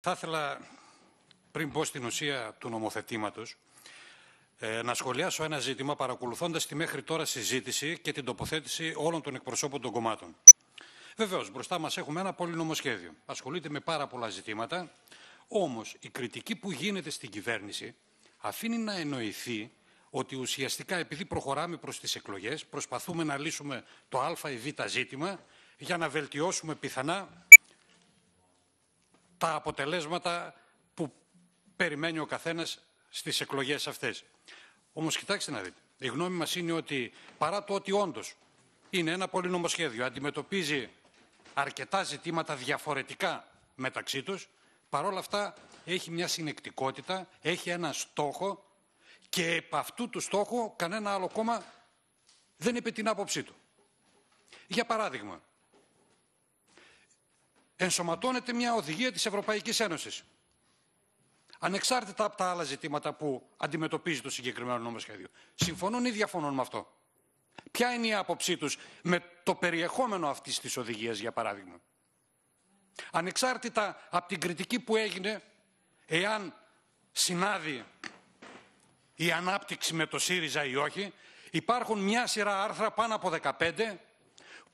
Θα ήθελα, πριν πω στην ουσία του νομοθετήματος, ε, να σχολιάσω ένα ζήτημα παρακολουθώντας τη μέχρι τώρα συζήτηση και την τοποθέτηση όλων των εκπροσώπων των κομμάτων. Βεβαίως, μπροστά μας έχουμε ένα πολύ νομοσχέδιο. Ασχολείται με πάρα πολλά ζητήματα. Όμως, η κριτική που γίνεται στην κυβέρνηση αφήνει να εννοηθεί ότι ουσιαστικά επειδή προχωράμε προς τις εκλογές, προσπαθούμε να λύσουμε το Α ή Β ζήτημα για να βελτιώσουμε πιθανά τα αποτελέσματα που περιμένει ο καθένας στις εκλογές αυτές. Όμως κοιτάξτε να δείτε, η γνώμη μας είναι ότι παρά το ότι όντως είναι ένα πολύ νομοσχέδιο, αντιμετωπίζει αρκετά ζητήματα διαφορετικά μεταξύ τους, παρόλα αυτά έχει μια συνεκτικότητα, έχει ένα στόχο και επ' αυτού του στόχου κανένα άλλο κόμμα δεν είπε την άποψή του. Για παράδειγμα, ενσωματώνεται μια οδηγία της Ευρωπαϊκής Ένωσης. Ανεξάρτητα από τα άλλα ζητήματα που αντιμετωπίζει το συγκεκριμένο νομοσχέδιο. Συμφωνούν ή διαφωνούν με αυτό. Ποια είναι η άποψή τους με το περιεχόμενο αυτής της οδηγίας, για παράδειγμα. Ανεξάρτητα από την κριτική που έγινε, εάν συνάδει η ανάπτυξη με το ΣΥΡΙΖΑ ή όχι, υπάρχουν μια σειρά άρθρα πάνω από 15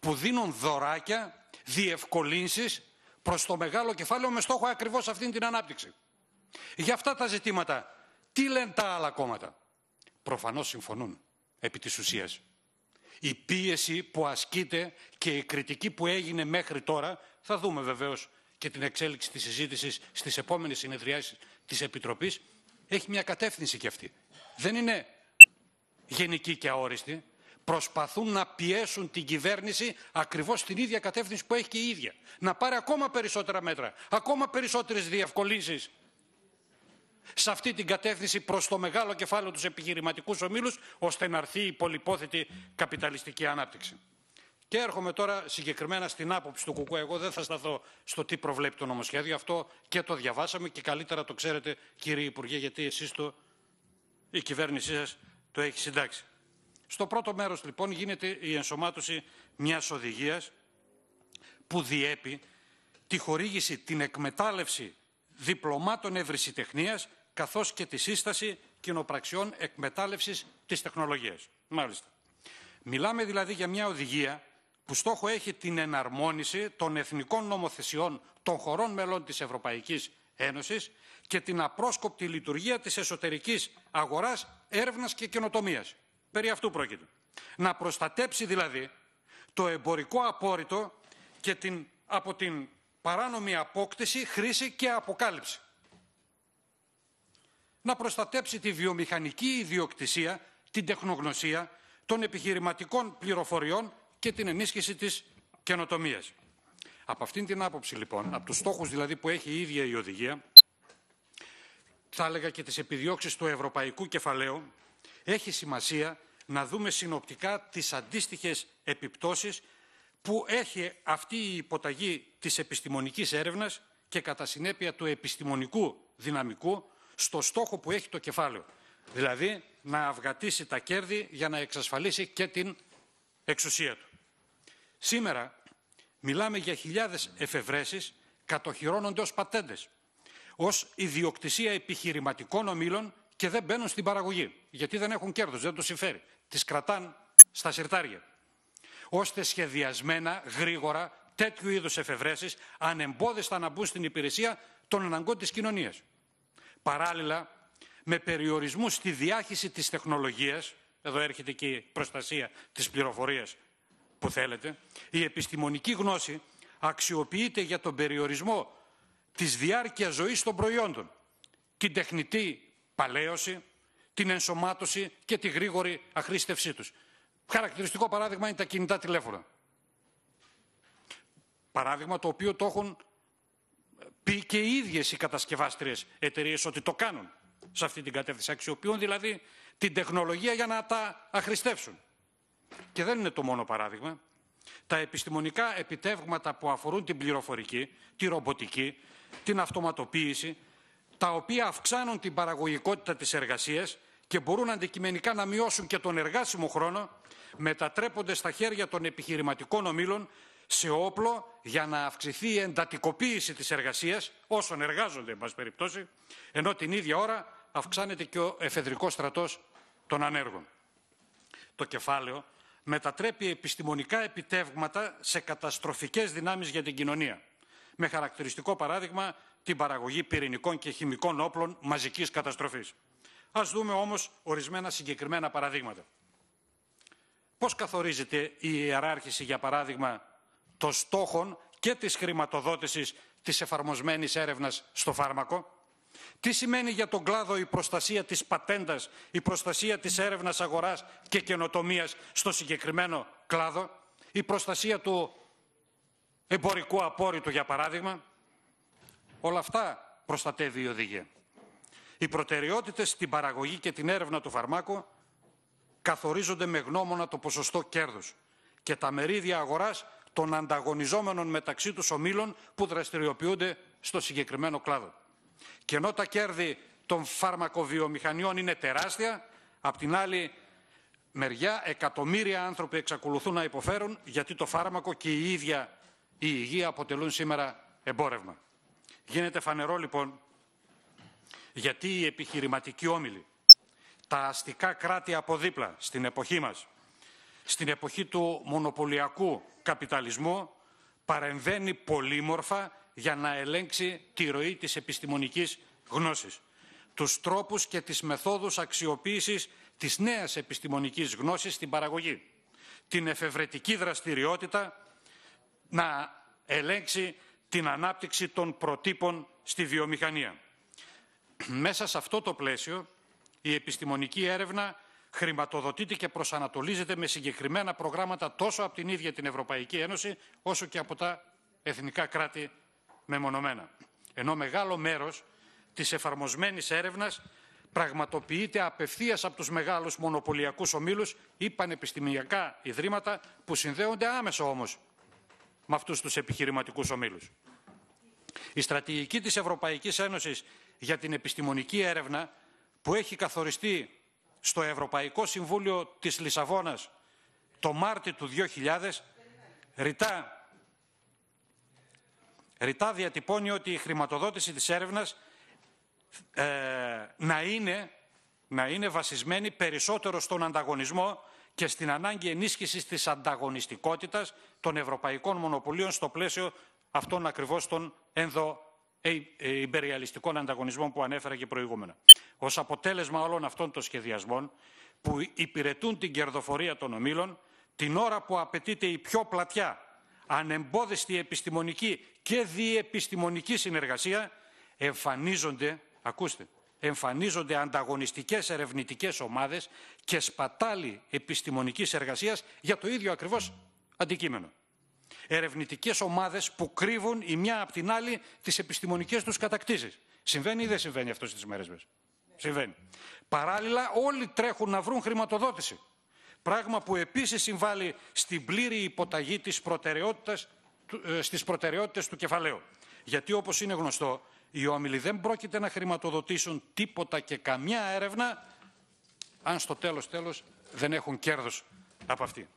που δίνουν δωράκια, διευκολύνσεις προς το μεγάλο κεφάλαιο με στόχο ακριβώς αυτήν την ανάπτυξη. Για αυτά τα ζητήματα, τι λένε τα άλλα κόμματα. Προφανώς συμφωνούν επί της ουσίας. Η πίεση που ασκείται και η κριτική που έγινε μέχρι τώρα, θα δούμε βεβαίως και την εξέλιξη της συζήτησης στις επόμενες συνεδριάσεις της Επιτροπής, έχει μια κατεύθυνση και αυτή. Δεν είναι γενική και αόριστη, προσπαθούν να πιέσουν την κυβέρνηση ακριβώς στην ίδια κατεύθυνση που έχει και η ίδια. Να πάρει ακόμα περισσότερα μέτρα, ακόμα περισσότερες διευκολύνσεις σε αυτή την κατεύθυνση προς το μεγάλο κεφάλαιο τους επιχειρηματικούς ομίλους, ώστε να έρθει η πολυπόθετη καπιταλιστική ανάπτυξη. Και έρχομαι τώρα συγκεκριμένα στην άποψη του Κουκού. Εγώ δεν θα σταθώ στο τι προβλέπει το νομοσχέδιο. Αυτό και το διαβάσαμε και καλύτερα το ξέρετε κύριε Υπουργέ γιατί εσείς το, η κυβέρνησή σας το έχει συντάξει. Στο πρώτο μέρος λοιπόν γίνεται η ενσωμάτωση μιας οδηγίας που διέπει τη χορήγηση, την εκμετάλλευση διπλωμάτων ευρυσιτεχνίας καθώς και τη σύσταση κοινοπραξιών εκμετάλλευσης της τεχνολογίας. Μάλιστα. Μιλάμε δηλαδή για μια οδηγία που στόχο έχει την εναρμόνιση των εθνικών νομοθεσιών των χωρών μελών της Ευρωπαϊκής Ένωσης και την απρόσκοπτη λειτουργία της εσωτερικής αγοράς, έρευνας και καινοτομίας. Περί αυτού πρόκειται. Να προστατέψει δηλαδή το εμπορικό απόρριτο και την, από την παράνομη απόκτηση, χρήση και αποκάλυψη. Να προστατέψει τη βιομηχανική ιδιοκτησία, την τεχνογνωσία, των επιχειρηματικών πληροφοριών και την ενίσχυση της καινοτομίας. Από αυτήν την άποψη λοιπόν, από τους στόχους δηλαδή που έχει η ίδια η οδηγία, θα έλεγα και τις επιδιώξεις του ευρωπαϊκού κεφαλαίου, έχει σημασία να δούμε συνοπτικά τις αντίστοιχες επιπτώσεις που έχει αυτή η υποταγή της επιστημονικής έρευνας και κατά συνέπεια του επιστημονικού δυναμικού στο στόχο που έχει το κεφάλαιο. Δηλαδή να αυγατήσει τα κέρδη για να εξασφαλίσει και την εξουσία του. Σήμερα μιλάμε για χιλιάδες εφευρέσεις κατοχυρώνονται ως πατέντες, ως ιδιοκτησία επιχειρηματικών ομήλων και δεν μπαίνουν στην παραγωγή, γιατί δεν έχουν κέρδος, δεν το συμφέρει. Τις κρατάν στα συρτάρια. Ώστε σχεδιασμένα, γρήγορα, τέτοιου είδους εφευρέσεις, ανεμπόδιστα να μπουν στην υπηρεσία των αναγκών της κοινωνίας. Παράλληλα, με περιορισμούς στη διάχυση της τεχνολογίας, εδώ έρχεται και η προστασία της πληροφορίας που θέλετε, η επιστημονική γνώση αξιοποιείται για τον περιορισμό της διάρκειας ζωής των προϊόντων, την τεχνητή παλαίωση, την ενσωμάτωση και τη γρήγορη αχρήστευσή τους. Χαρακτηριστικό παράδειγμα είναι τα κινητά τηλέφωνα. Παράδειγμα το οποίο το έχουν ε, πει και οι ίδιες οι κατασκευάστριες εταιρείες ότι το κάνουν σε αυτή την κατεύθυνση. Αξιοποιούν δηλαδή την τεχνολογία για να τα αχρηστεύσουν. Και δεν είναι το μόνο παράδειγμα. Τα επιστημονικά επιτεύγματα που αφορούν την πληροφορική, τη ρομποτική, την αυτοματοποίηση, τα οποία αυξάνουν την παραγωγικότητα της εργασίας και μπορούν αντικειμενικά να μειώσουν και τον εργάσιμο χρόνο, μετατρέπονται στα χέρια των επιχειρηματικών ομήλων σε όπλο για να αυξηθεί η εντατικοποίηση της εργασίας όσων εργάζονται, εν περιπτώσει, ενώ την ίδια ώρα αυξάνεται και ο εφεδρικός στρατός των ανέργων. Το κεφάλαιο μετατρέπει επιστημονικά επιτεύγματα σε καταστροφικές δυνάμεις για την κοινωνία. Με χαρακτηριστικό παράδειγμα την παραγωγή πυρηνικών και χημικών όπλων μαζικής καταστροφής. Ας δούμε όμως ορισμένα συγκεκριμένα παραδείγματα. Πώς καθορίζεται η ιεράρχηση, για παράδειγμα, των στόχων και της χρηματοδότησης της εφαρμοσμένης έρευνας στο φάρμακο. Τι σημαίνει για τον κλάδο η προστασία της πατέντας, η προστασία της έρευνας αγοράς και καινοτομίας στο συγκεκριμένο κλάδο, η προστασία του εμπορικού απόρριτου για παράδειγμα, Όλα αυτά προστατεύει η οδηγία. Οι προτεραιότητες στην παραγωγή και την έρευνα του φαρμάκου καθορίζονται με γνώμονα το ποσοστό κέρδους και τα μερίδια αγοράς των ανταγωνιζόμενων μεταξύ τους ομίλων που δραστηριοποιούνται στο συγκεκριμένο κλάδο. Και ενώ τα κέρδη των φαρμακοβιομηχανιών είναι τεράστια, απ' την άλλη μεριά εκατομμύρια άνθρωποι εξακολουθούν να υποφέρουν γιατί το φάρμακο και η ίδια η υγεία αποτελούν σήμερα εμπόρευμα. Γίνεται φανερό λοιπόν γιατί οι επιχειρηματικοί όμιλοι, τα αστικά κράτη από δίπλα στην εποχή μας, στην εποχή του μονοπωλιακού καπιταλισμού, παρεμβαίνει πολύμορφα για να ελέγξει τη ροή της επιστημονικής γνώσης, τους τρόπους και τις μεθόδους αξιοποίησης της νέας επιστημονικής γνώσης στην παραγωγή, την εφευρετική δραστηριότητα να ελέγξει την ανάπτυξη των προτύπων στη βιομηχανία. Μέσα σε αυτό το πλαίσιο, η επιστημονική έρευνα χρηματοδοτείται και προσανατολίζεται με συγκεκριμένα προγράμματα τόσο από την ίδια την Ευρωπαϊκή Ένωση, όσο και από τα εθνικά κράτη μεμονωμένα. Ενώ μεγάλο μέρος της εφαρμοσμένης έρευνας πραγματοποιείται απευθείας από τους μεγάλους μονοπωλιακούς ομίλους ή πανεπιστημιακά ιδρύματα που συνδέονται άμεσα όμως με αυτούς τους επιχειρηματικούς ομίλους. Η στρατηγική της Ευρωπαϊκής Ένωσης για την επιστημονική έρευνα που έχει καθοριστεί στο Ευρωπαϊκό Συμβούλιο της Λισαβόνας το Μάρτιο του 2000 ρητά, ρητά διατυπώνει ότι η χρηματοδότηση της έρευνας ε, να, είναι, να είναι βασισμένη περισσότερο στον ανταγωνισμό και στην ανάγκη ενίσχυσης της ανταγωνιστικότητας των ευρωπαϊκών μονοπωλίων στο πλαίσιο αυτών ακριβώς των ενδοϊμπεριαλιστικών ε, ε, ανταγωνισμών που ανέφερα και προηγούμενα. Ως αποτέλεσμα όλων αυτών των σχεδιασμών που υπηρετούν την κερδοφορία των ομίλων, την ώρα που απαιτείται η πιο πλατιά, ανεμπόδιστη επιστημονική και διεπιστημονική συνεργασία, εμφανίζονται, ακούστε, εμφανίζονται ανταγωνιστικές ερευνητικές ομάδες και σπατάλη επιστημονικής εργασίας για το ίδιο ακριβώς αντικείμενο. Ερευνητικές ομάδες που κρύβουν η μια από την άλλη τις επιστημονικές τους κατακτήσεις. Συμβαίνει ή δεν συμβαίνει αυτό στις μέρες μας. Συμβαίνει. Παράλληλα όλοι τρέχουν να βρουν χρηματοδότηση. Πράγμα που επίσης συμβάλλει στην πλήρη υποταγή της προτεραιότητας, ε, στις προτεραιότητες του κεφαλαίου. Γιατί όπως είναι γνωστό, οι όμιλοι δεν πρόκειται να χρηματοδοτήσουν τίποτα και καμιά έρευνα αν στο τέλος τέλος δεν έχουν κέρδος από αυτή.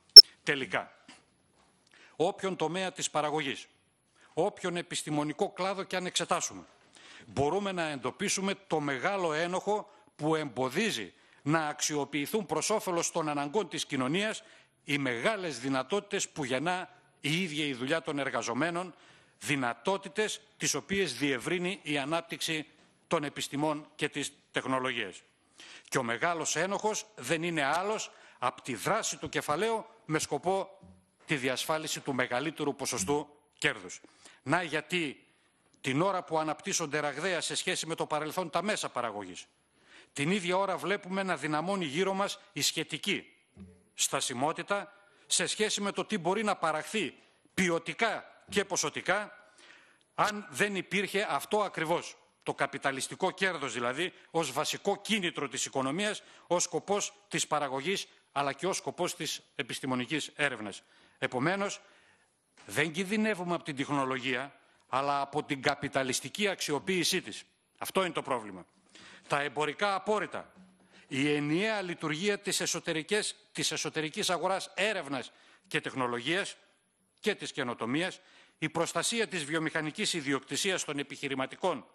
Τελικά όποιον τομέα της παραγωγής, όποιον επιστημονικό κλάδο και αν εξετάσουμε, μπορούμε να εντοπίσουμε το μεγάλο ένοχο που εμποδίζει να αξιοποιηθούν προς όφελος των αναγκών της κοινωνίας οι μεγάλες δυνατότητες που γεννά η ίδια η δουλειά των εργαζομένων, δυνατότητες τις οποίες διευρύνει η ανάπτυξη των επιστημών και της τεχνολογίας. Και ο μεγάλος ένοχος δεν είναι άλλος από τη δράση του κεφαλαίου με σκοπό τη διασφάλιση του μεγαλύτερου ποσοστού κέρδους. Να γιατί την ώρα που αναπτύσσονται ραγδαία σε σχέση με το παρελθόν τα μέσα παραγωγής, την ίδια ώρα βλέπουμε να δυναμώνει γύρω μας η σχετική στασιμότητα σε σχέση με το τι μπορεί να παραχθεί ποιοτικά και ποσοτικά αν δεν υπήρχε αυτό ακριβώς, το καπιταλιστικό κέρδος δηλαδή, ως βασικό κίνητρο της οικονομίας, ως σκοπός της παραγωγής αλλά και ως σκοπός της επιστημονικής έρευνας. Επομένως, δεν κινδυνεύουμε από την τεχνολογία, αλλά από την καπιταλιστική αξιοποίησή της. Αυτό είναι το πρόβλημα. Τα εμπορικά απόρριτα, η ενιαία λειτουργία της, εσωτερικής, της εσωτερικής αγοράς έρευνας και τεχνολογίας και της καινοτομίας, η προστασία της βιομηχανικής ιδιοκτησίας των επιχειρηματικών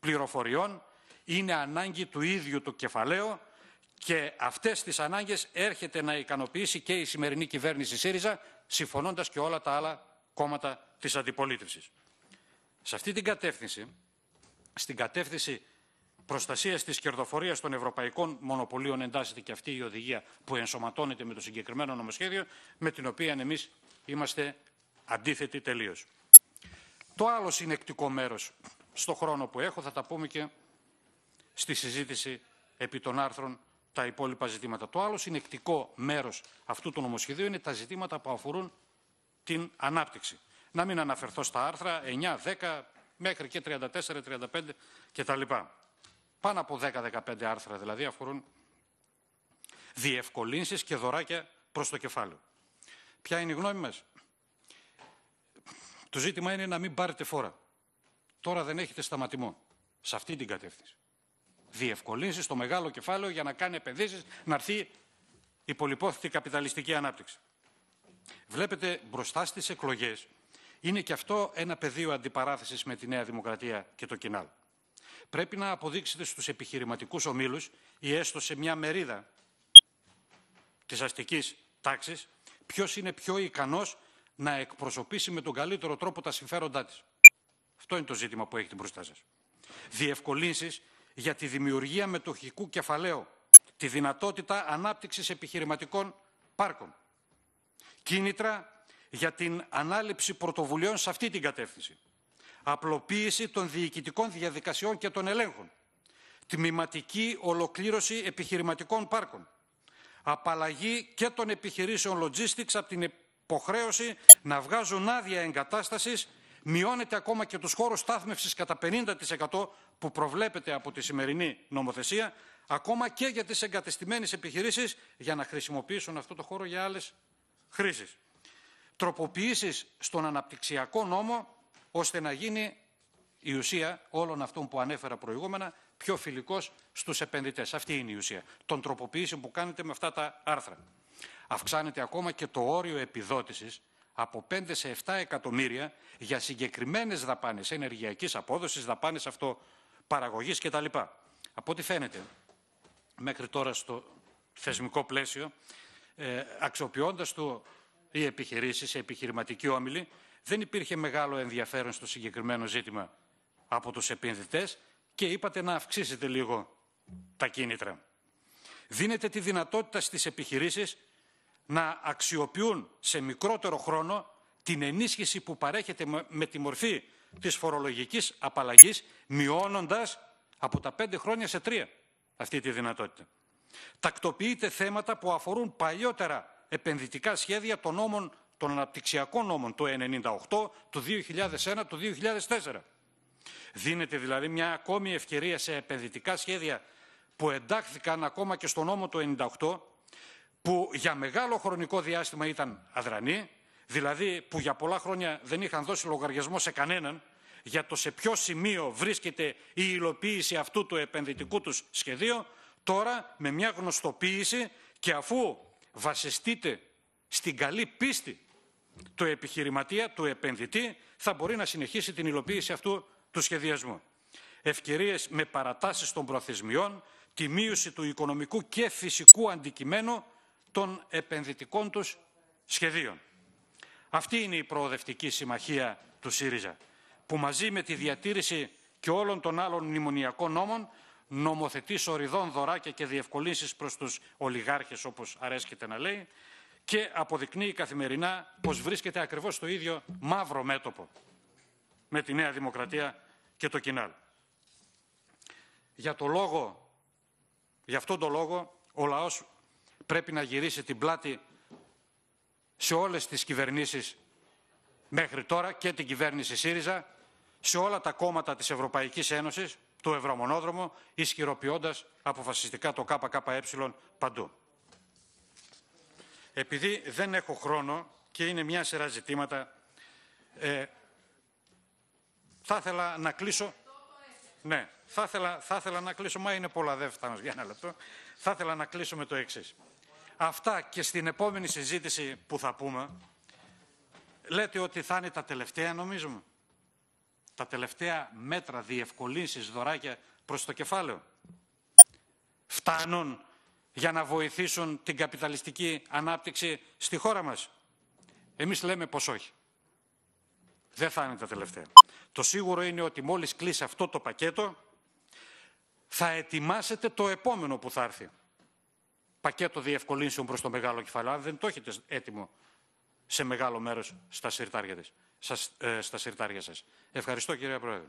πληροφοριών είναι ανάγκη του ίδιου του κεφαλαίου και αυτές τις ανάγκες έρχεται να ικανοποιήσει και η σημερινή κυβέρνηση ΣΥΡΙΖΑ, συμφωνώντας και όλα τα άλλα κόμματα της αντιπολίτευσης. Σε αυτή την κατεύθυνση, στην κατεύθυνση προστασίας της κερδοφορίας των ευρωπαϊκών μονοπωλίων εντάσσεται και αυτή η οδηγία που ενσωματώνεται με το συγκεκριμένο νομοσχέδιο, με την οποία εμείς είμαστε αντίθετοι τελείως. Το άλλο συνεκτικό μέρος στο χρόνο που έχω θα τα πούμε και στη συζήτηση επί των άρθρων τα υπόλοιπα ζητήματα. Το άλλο συνεκτικό μέρος αυτού του νομοσχεδίου είναι τα ζητήματα που αφορούν την ανάπτυξη. Να μην αναφερθώ στα άρθρα 9, 10 μέχρι και 34, 35 κτλ. Πάνω από 10-15 άρθρα δηλαδή αφορούν διευκολύνσεις και δωράκια προς το κεφάλαιο. Ποια είναι η γνώμη μας. Το ζήτημα είναι να μην πάρετε φόρα. Τώρα δεν έχετε σταματημό σε αυτή την κατεύθυνση διευκολύνσεις στο μεγάλο κεφάλαιο για να κάνει επενδύσεις, να έρθει η πολυπόθητη καπιταλιστική ανάπτυξη. Βλέπετε μπροστά στις εκλογές είναι και αυτό ένα πεδίο αντιπαράθεσης με τη Νέα Δημοκρατία και το Κοινάλ. Πρέπει να αποδείξετε στους επιχειρηματικούς ομίλους ή έστω σε μια μερίδα της αστικής τάξης ποιος είναι πιο ικανός να εκπροσωπήσει με τον καλύτερο τρόπο τα συμφέροντά της. Αυτό είναι το ζήτημα που έχετε μπροστά σας. Διευκολύνσεις για τη δημιουργία μετοχικού κεφαλαίου, τη δυνατότητα ανάπτυξης επιχειρηματικών πάρκων, κίνητρα για την ανάληψη πρωτοβουλειών σε αυτή την κατεύθυνση, απλοποίηση των διοικητικών διαδικασιών και των ελέγχων, τμηματική ολοκλήρωση επιχειρηματικών πάρκων, απαλλαγή και των επιχειρήσεων logistics από την υποχρέωση να βγάζουν άδεια εγκατάστασης μειώνεται ακόμα και τους χώρους στάθμευσης κατά 50% που προβλέπεται από τη σημερινή νομοθεσία, ακόμα και για τις εγκατεστημένες επιχειρήσεις για να χρησιμοποιήσουν αυτό το χώρο για άλλες χρήσεις. Τροποποιήσεις στον αναπτυξιακό νόμο ώστε να γίνει η ουσία όλων αυτών που ανέφερα προηγούμενα πιο φιλικός στους επενδυτές. Αυτή είναι η ουσία των τροποποιήσεων που κάνετε με αυτά τα άρθρα. Αυξάνεται ακόμα και το όριο επιδότησης από 5 σε 7 εκατομμύρια για συγκεκριμένες δαπάνες ενεργειακής απόδοσης, δαπάνες αυτοπαραγωγή κτλ. Από ό,τι φαίνεται, μέχρι τώρα στο θεσμικό πλαίσιο, ε, αξιοποιώντας το οι επιχειρήσεις, οι επιχειρηματικοί όμιλοι, δεν υπήρχε μεγάλο ενδιαφέρον στο συγκεκριμένο ζήτημα από τους επενδυτές, και είπατε να αυξήσετε λίγο τα κίνητρα. Δίνετε τη δυνατότητα στις επιχειρήσεις να αξιοποιούν σε μικρότερο χρόνο την ενίσχυση που παρέχεται με τη μορφή της φορολογικής απαλλαγής, μειώνοντας από τα πέντε χρόνια σε τρία αυτή τη δυνατότητα. Τακτοποιείται θέματα που αφορούν παλιότερα επενδυτικά σχέδια των νόμων των αναπτυξιακών νόμων του 1998, του 2001, του 2004. Δίνεται δηλαδή μια ακόμη ευκαιρία σε επενδυτικά σχέδια που εντάχθηκαν ακόμα και στο νόμο του 1998 που για μεγάλο χρονικό διάστημα ήταν αδρανή, δηλαδή που για πολλά χρόνια δεν είχαν δώσει λογαριασμό σε κανέναν για το σε ποιο σημείο βρίσκεται η υλοποίηση αυτού του επενδυτικού τους σχεδίου, τώρα με μια γνωστοποίηση και αφού βασιστείτε στην καλή πίστη του επιχειρηματία, του επενδυτή, θα μπορεί να συνεχίσει την υλοποίηση αυτού του σχεδιασμού. Ευκαιρίες με παρατάσεις των προθεσμιών, τη μείωση του οικονομικού και φυσικού αντικειμένου των επενδυτικών τους σχεδίων. Αυτή είναι η προοδευτική συμμαχία του ΣΥΡΙΖΑ, που μαζί με τη διατήρηση και όλων των άλλων μνημονιακών νόμων νομοθετεί σοριδών δωράκια και διευκολύνσεις προς τους ολιγάρχες όπως αρέσκεται να λέει και αποδεικνύει καθημερινά πως βρίσκεται ακριβώς στο ίδιο μαύρο μέτωπο με τη Νέα Δημοκρατία και το Κινάλ. Για, το λόγο, για αυτόν τον λόγο ο λαός πρέπει να γυρίσει την πλάτη σε όλες τις κυβερνήσεις μέχρι τώρα και την κυβέρνηση ΣΥΡΙΖΑ, σε όλα τα κόμματα της Ευρωπαϊκής Ένωσης, του Ευρωμονόδρομου, ισχυροποιώντας αποφασιστικά το ΚΚΕ παντού. Επειδή δεν έχω χρόνο και είναι μια σειρά ζητήματα, ε, θα ήθελα να κλείσω... Ναι, θα ήθελα, να κλείσω, μα είναι πολλά, δεν φτάνω για ένα λεπτό. Θα ήθελα να κλείσω με το εξής. Αυτά και στην επόμενη συζήτηση που θα πούμε, λέτε ότι θα είναι τα τελευταία νομίζουμε. Τα τελευταία μέτρα, διευκολύνσεις, δωράκια προς το κεφάλαιο. Φτάνουν για να βοηθήσουν την καπιταλιστική ανάπτυξη στη χώρα μας. Εμείς λέμε πως όχι. Δεν θα είναι τα τελευταία. Το σίγουρο είναι ότι μόλις κλείσει αυτό το πακέτο, θα ετοιμάσετε το επόμενο που θα έρθει πακέτο διευκολύνσεων προς το μεγάλο κεφάλαιο. Αν δεν το έχετε έτοιμο σε μεγάλο μέρος στα συρτάρια, σας. Ε, στα σας. Ευχαριστώ κυρία Πρόεδρε.